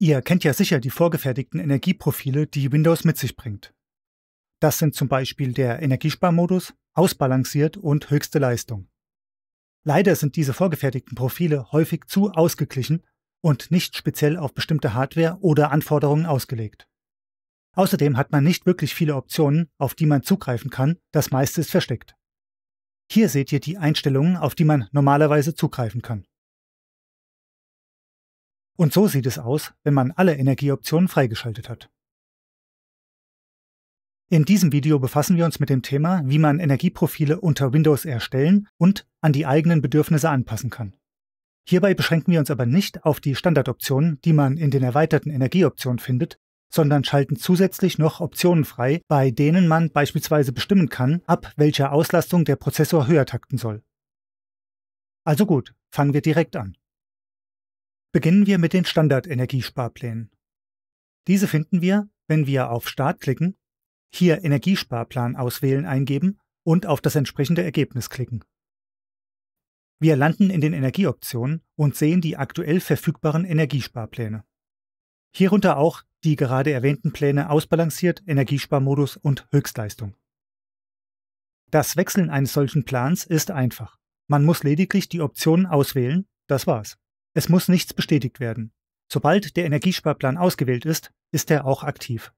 Ihr kennt ja sicher die vorgefertigten Energieprofile, die Windows mit sich bringt. Das sind zum Beispiel der Energiesparmodus, ausbalanciert und höchste Leistung. Leider sind diese vorgefertigten Profile häufig zu ausgeglichen und nicht speziell auf bestimmte Hardware oder Anforderungen ausgelegt. Außerdem hat man nicht wirklich viele Optionen, auf die man zugreifen kann, das meiste ist versteckt. Hier seht ihr die Einstellungen, auf die man normalerweise zugreifen kann. Und so sieht es aus, wenn man alle Energieoptionen freigeschaltet hat. In diesem Video befassen wir uns mit dem Thema, wie man Energieprofile unter Windows erstellen und an die eigenen Bedürfnisse anpassen kann. Hierbei beschränken wir uns aber nicht auf die Standardoptionen, die man in den erweiterten Energieoptionen findet, sondern schalten zusätzlich noch Optionen frei, bei denen man beispielsweise bestimmen kann, ab welcher Auslastung der Prozessor höher takten soll. Also gut, fangen wir direkt an. Beginnen wir mit den Standard-Energiesparplänen. Diese finden wir, wenn wir auf Start klicken, hier Energiesparplan auswählen eingeben und auf das entsprechende Ergebnis klicken. Wir landen in den Energieoptionen und sehen die aktuell verfügbaren Energiesparpläne. Hierunter auch die gerade erwähnten Pläne Ausbalanciert, Energiesparmodus und Höchstleistung. Das Wechseln eines solchen Plans ist einfach. Man muss lediglich die Optionen auswählen, das war's. Es muss nichts bestätigt werden. Sobald der Energiesparplan ausgewählt ist, ist er auch aktiv.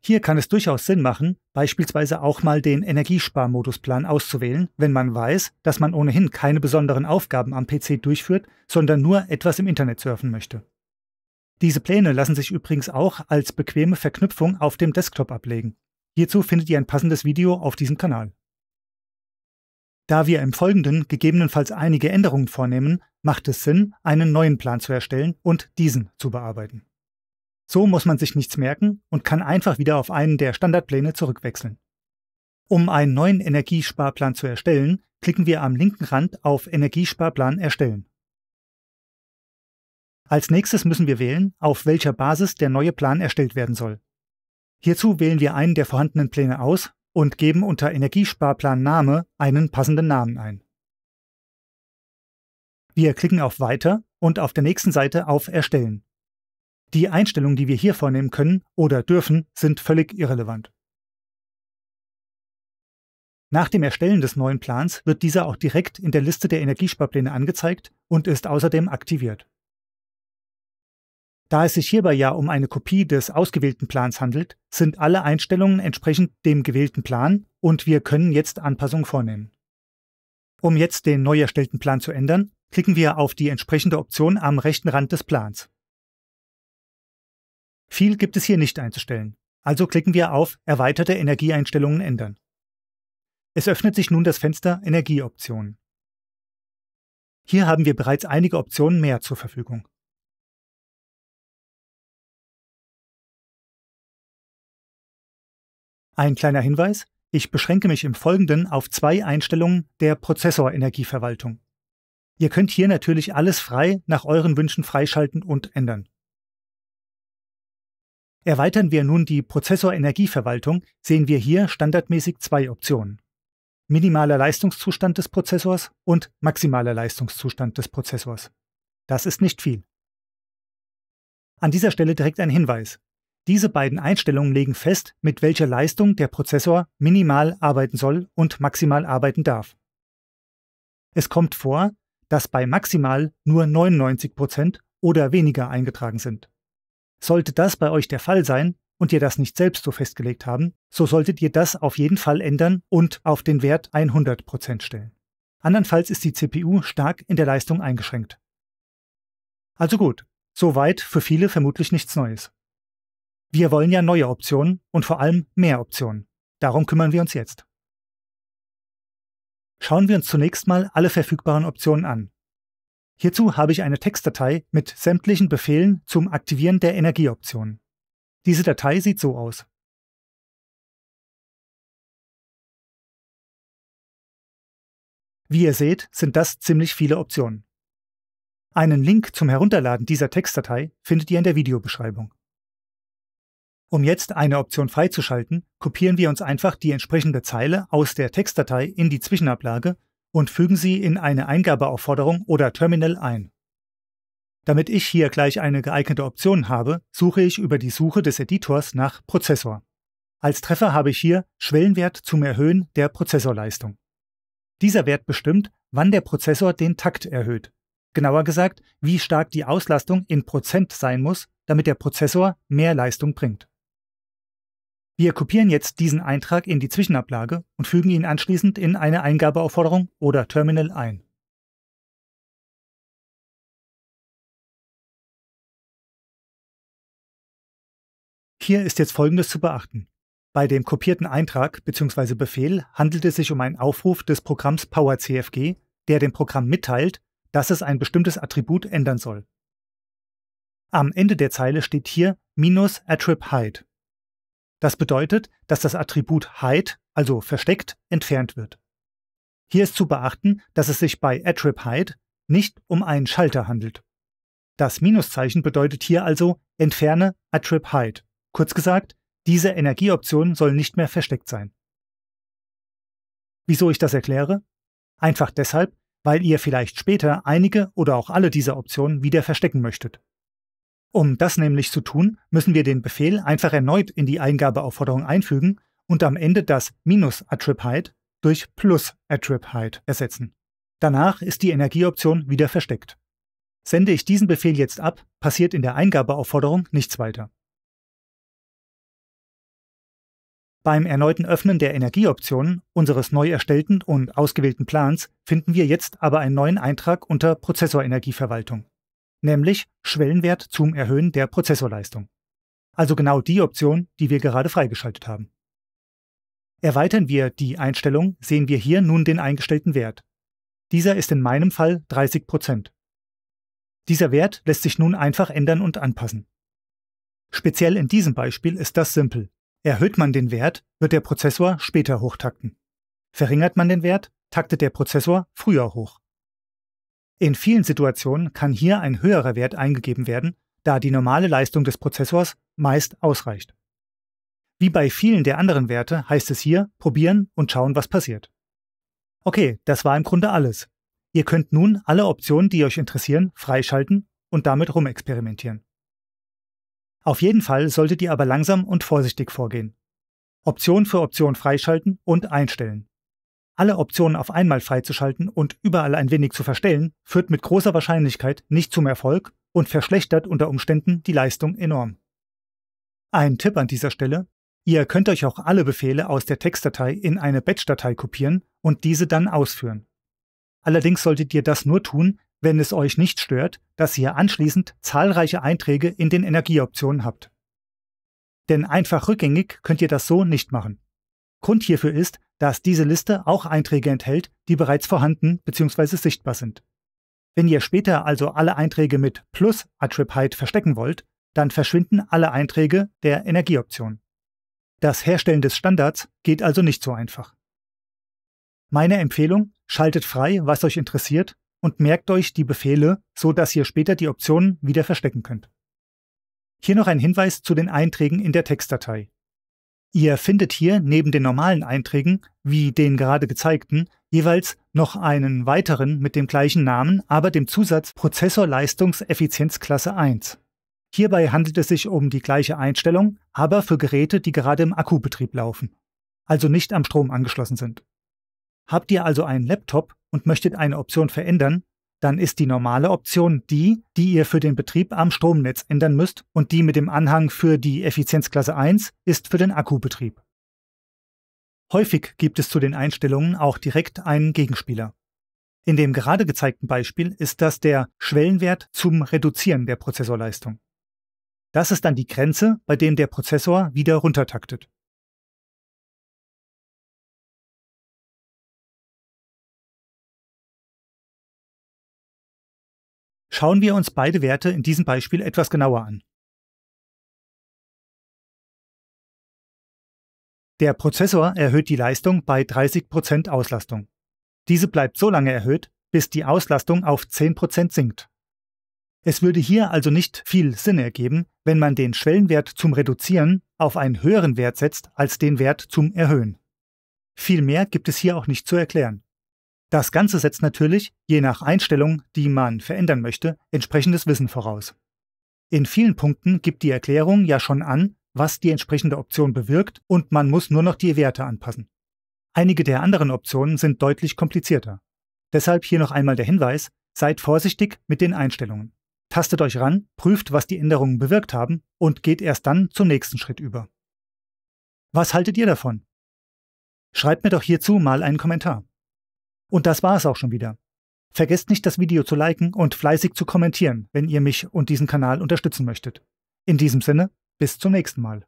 Hier kann es durchaus Sinn machen, beispielsweise auch mal den Energiesparmodusplan auszuwählen, wenn man weiß, dass man ohnehin keine besonderen Aufgaben am PC durchführt, sondern nur etwas im Internet surfen möchte. Diese Pläne lassen sich übrigens auch als bequeme Verknüpfung auf dem Desktop ablegen. Hierzu findet ihr ein passendes Video auf diesem Kanal. Da wir im Folgenden gegebenenfalls einige Änderungen vornehmen, macht es Sinn, einen neuen Plan zu erstellen und diesen zu bearbeiten. So muss man sich nichts merken und kann einfach wieder auf einen der Standardpläne zurückwechseln. Um einen neuen Energiesparplan zu erstellen, klicken wir am linken Rand auf Energiesparplan erstellen. Als nächstes müssen wir wählen, auf welcher Basis der neue Plan erstellt werden soll. Hierzu wählen wir einen der vorhandenen Pläne aus und geben unter Energiesparplan Name einen passenden Namen ein. Wir klicken auf Weiter und auf der nächsten Seite auf Erstellen. Die Einstellungen, die wir hier vornehmen können oder dürfen, sind völlig irrelevant. Nach dem Erstellen des neuen Plans wird dieser auch direkt in der Liste der Energiesparpläne angezeigt und ist außerdem aktiviert. Da es sich hierbei ja um eine Kopie des ausgewählten Plans handelt, sind alle Einstellungen entsprechend dem gewählten Plan und wir können jetzt Anpassungen vornehmen. Um jetzt den neu erstellten Plan zu ändern, klicken wir auf die entsprechende Option am rechten Rand des Plans. Viel gibt es hier nicht einzustellen, also klicken wir auf Erweiterte Energieeinstellungen ändern. Es öffnet sich nun das Fenster Energieoptionen. Hier haben wir bereits einige Optionen mehr zur Verfügung. Ein kleiner Hinweis, ich beschränke mich im Folgenden auf zwei Einstellungen der Prozessorenergieverwaltung. Ihr könnt hier natürlich alles frei nach euren Wünschen freischalten und ändern. Erweitern wir nun die Prozessorenergieverwaltung, sehen wir hier standardmäßig zwei Optionen. Minimaler Leistungszustand des Prozessors und maximaler Leistungszustand des Prozessors. Das ist nicht viel. An dieser Stelle direkt ein Hinweis. Diese beiden Einstellungen legen fest, mit welcher Leistung der Prozessor minimal arbeiten soll und maximal arbeiten darf. Es kommt vor, dass bei maximal nur 99% oder weniger eingetragen sind. Sollte das bei euch der Fall sein und ihr das nicht selbst so festgelegt haben, so solltet ihr das auf jeden Fall ändern und auf den Wert 100% stellen. Andernfalls ist die CPU stark in der Leistung eingeschränkt. Also gut, soweit für viele vermutlich nichts Neues. Wir wollen ja neue Optionen und vor allem mehr Optionen. Darum kümmern wir uns jetzt. Schauen wir uns zunächst mal alle verfügbaren Optionen an. Hierzu habe ich eine Textdatei mit sämtlichen Befehlen zum Aktivieren der Energieoptionen. Diese Datei sieht so aus. Wie ihr seht, sind das ziemlich viele Optionen. Einen Link zum Herunterladen dieser Textdatei findet ihr in der Videobeschreibung. Um jetzt eine Option freizuschalten, kopieren wir uns einfach die entsprechende Zeile aus der Textdatei in die Zwischenablage und fügen sie in eine Eingabeaufforderung oder Terminal ein. Damit ich hier gleich eine geeignete Option habe, suche ich über die Suche des Editors nach Prozessor. Als Treffer habe ich hier Schwellenwert zum Erhöhen der Prozessorleistung. Dieser Wert bestimmt, wann der Prozessor den Takt erhöht. Genauer gesagt, wie stark die Auslastung in Prozent sein muss, damit der Prozessor mehr Leistung bringt. Wir kopieren jetzt diesen Eintrag in die Zwischenablage und fügen ihn anschließend in eine Eingabeaufforderung oder Terminal ein. Hier ist jetzt Folgendes zu beachten. Bei dem kopierten Eintrag bzw. Befehl handelt es sich um einen Aufruf des Programms PowerCFG, der dem Programm mitteilt, dass es ein bestimmtes Attribut ändern soll. Am Ende der Zeile steht hier minus attrib height. Das bedeutet, dass das Attribut Hide, also versteckt, entfernt wird. Hier ist zu beachten, dass es sich bei Attrib Hide nicht um einen Schalter handelt. Das Minuszeichen bedeutet hier also entferne Attrib Hide. Kurz gesagt, diese Energieoption soll nicht mehr versteckt sein. Wieso ich das erkläre? Einfach deshalb, weil ihr vielleicht später einige oder auch alle dieser Optionen wieder verstecken möchtet. Um das nämlich zu tun, müssen wir den Befehl einfach erneut in die Eingabeaufforderung einfügen und am Ende das minus attrib Height durch plus attrib Height ersetzen. Danach ist die Energieoption wieder versteckt. Sende ich diesen Befehl jetzt ab, passiert in der Eingabeaufforderung nichts weiter. Beim erneuten Öffnen der Energieoptionen unseres neu erstellten und ausgewählten Plans finden wir jetzt aber einen neuen Eintrag unter Prozessorenergieverwaltung nämlich Schwellenwert zum Erhöhen der Prozessorleistung. Also genau die Option, die wir gerade freigeschaltet haben. Erweitern wir die Einstellung, sehen wir hier nun den eingestellten Wert. Dieser ist in meinem Fall 30 Prozent. Dieser Wert lässt sich nun einfach ändern und anpassen. Speziell in diesem Beispiel ist das simpel. Erhöht man den Wert, wird der Prozessor später hochtakten. Verringert man den Wert, taktet der Prozessor früher hoch. In vielen Situationen kann hier ein höherer Wert eingegeben werden, da die normale Leistung des Prozessors meist ausreicht. Wie bei vielen der anderen Werte heißt es hier probieren und schauen, was passiert. Okay, das war im Grunde alles. Ihr könnt nun alle Optionen, die euch interessieren, freischalten und damit rumexperimentieren. Auf jeden Fall solltet ihr aber langsam und vorsichtig vorgehen. Option für Option freischalten und einstellen alle Optionen auf einmal freizuschalten und überall ein wenig zu verstellen, führt mit großer Wahrscheinlichkeit nicht zum Erfolg und verschlechtert unter Umständen die Leistung enorm. Ein Tipp an dieser Stelle, ihr könnt euch auch alle Befehle aus der Textdatei in eine Batch-Datei kopieren und diese dann ausführen. Allerdings solltet ihr das nur tun, wenn es euch nicht stört, dass ihr anschließend zahlreiche Einträge in den Energieoptionen habt. Denn einfach rückgängig könnt ihr das so nicht machen. Grund hierfür ist, dass diese Liste auch Einträge enthält, die bereits vorhanden bzw. sichtbar sind. Wenn ihr später also alle Einträge mit plus Attrib verstecken wollt, dann verschwinden alle Einträge der Energieoption. Das Herstellen des Standards geht also nicht so einfach. Meine Empfehlung, schaltet frei, was euch interessiert und merkt euch die Befehle, so dass ihr später die Optionen wieder verstecken könnt. Hier noch ein Hinweis zu den Einträgen in der Textdatei. Ihr findet hier neben den normalen Einträgen, wie den gerade gezeigten, jeweils noch einen weiteren mit dem gleichen Namen, aber dem Zusatz Prozessor Prozessorleistungseffizienzklasse 1. Hierbei handelt es sich um die gleiche Einstellung, aber für Geräte, die gerade im Akkubetrieb laufen, also nicht am Strom angeschlossen sind. Habt ihr also einen Laptop und möchtet eine Option verändern, dann ist die normale Option die, die ihr für den Betrieb am Stromnetz ändern müsst und die mit dem Anhang für die Effizienzklasse 1 ist für den Akkubetrieb. Häufig gibt es zu den Einstellungen auch direkt einen Gegenspieler. In dem gerade gezeigten Beispiel ist das der Schwellenwert zum Reduzieren der Prozessorleistung. Das ist dann die Grenze, bei dem der Prozessor wieder runtertaktet. Schauen wir uns beide Werte in diesem Beispiel etwas genauer an. Der Prozessor erhöht die Leistung bei 30% Auslastung. Diese bleibt so lange erhöht, bis die Auslastung auf 10% sinkt. Es würde hier also nicht viel Sinn ergeben, wenn man den Schwellenwert zum Reduzieren auf einen höheren Wert setzt als den Wert zum Erhöhen. Viel mehr gibt es hier auch nicht zu erklären. Das Ganze setzt natürlich, je nach Einstellung, die man verändern möchte, entsprechendes Wissen voraus. In vielen Punkten gibt die Erklärung ja schon an, was die entsprechende Option bewirkt und man muss nur noch die Werte anpassen. Einige der anderen Optionen sind deutlich komplizierter. Deshalb hier noch einmal der Hinweis, seid vorsichtig mit den Einstellungen. Tastet euch ran, prüft, was die Änderungen bewirkt haben und geht erst dann zum nächsten Schritt über. Was haltet ihr davon? Schreibt mir doch hierzu mal einen Kommentar. Und das war es auch schon wieder. Vergesst nicht, das Video zu liken und fleißig zu kommentieren, wenn ihr mich und diesen Kanal unterstützen möchtet. In diesem Sinne, bis zum nächsten Mal.